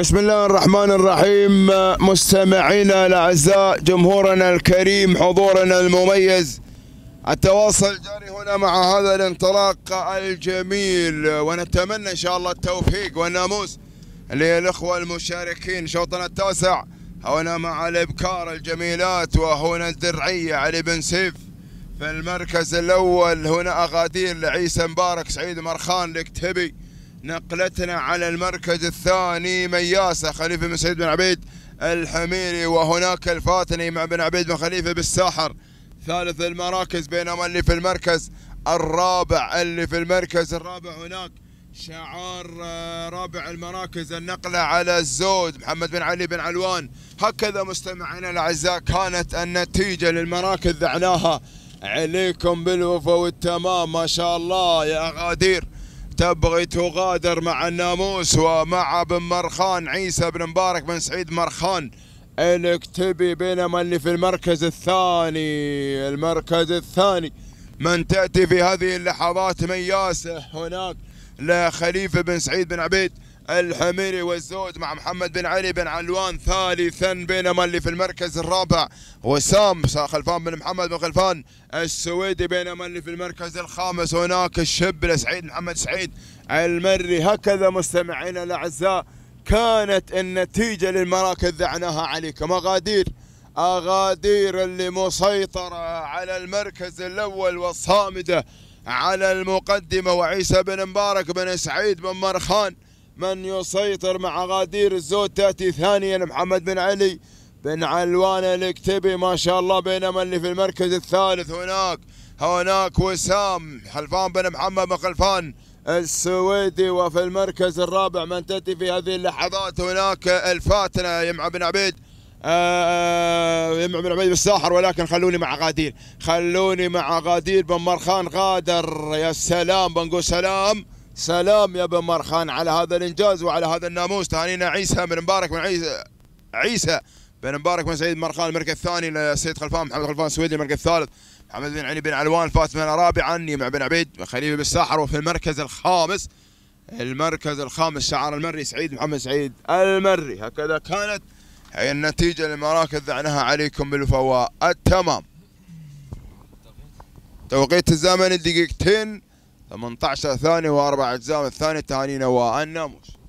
بسم الله الرحمن الرحيم مستمعينا الاعزاء جمهورنا الكريم حضورنا المميز التواصل جاري هنا مع هذا الانطلاق الجميل ونتمنى ان شاء الله التوفيق والناموس للاخوه المشاركين شوطنا التاسع هنا مع الابكار الجميلات وهنا الدرعيه علي بن سيف في المركز الاول هنا اغادير لعيسى مبارك سعيد مرخان لكتبي نقلتنا على المركز الثاني مياسة خليفة بن سعيد بن عبيد الحميري وهناك الفاتني مع بن عبيد بن خليفة بالساحر ثالث المراكز بينما اللي في المركز الرابع اللي في المركز الرابع هناك شعار آه، رابع المراكز النقلة على الزود محمد بن علي بن علوان هكذا مستمعينا الأعزاء كانت النتيجة للمراكز دعناها عليكم بالوفا والتمام ما شاء الله يا غادير تبغي تغادر مع الناموس ومع بن مرخان عيسى بن مبارك بن سعيد مرخان الكتبي بينما اللي في المركز الثاني المركز الثاني من تأتي في هذه اللحظات مياسة هناك لخليفة بن سعيد بن عبيد الحميري والزود مع محمد بن علي بن علوان ثالثا بينما اللي في المركز الرابع وسام خلفان بن محمد بن خلفان السويدي بينما اللي في المركز الخامس هناك الشبل سعيد محمد سعيد المري هكذا مستمعينا الاعزاء كانت النتيجه للمراكز ذعناها عليكم اغادير اغادير اللي مسيطره على المركز الاول والصامده على المقدمه وعيسى بن مبارك بن سعيد بن مرخان من يسيطر مع غادير الزود تأتي ثانيا محمد بن علي بن علوان الاكتبي ما شاء الله بينما اللي في المركز الثالث هناك هناك وسام حلفان بن محمد بن خلفان السويدي وفي المركز الرابع من تأتي في هذه اللحظات هناك الفاتنة يمع بن عبيد آه، آه، يمع بن عبيد بالساحر ولكن خلوني مع غادير خلوني مع غادير بن مرخان غادر يا سلام بنقول سلام سلام يا بن مرخان على هذا الانجاز وعلى هذا الناموس تهانينا عيسى بن مبارك بن عيسى عيسى بن مبارك بن سعيد مرخان المركز الثاني للسيد خلفان محمد خلفان السويدي المركز الثالث محمد بن علي بن علوان فاطمه رابعا مع بن عبيد خليفه بالساحر وفي المركز الخامس المركز الخامس شعار المري سعيد محمد سعيد المري هكذا كانت هي النتيجه للمراكز ذعناها عليكم بالفواء التمام توقيت الزمن دقيقتين 18 ثانية وأربع أجزاء من الثانية تهانينا والناموس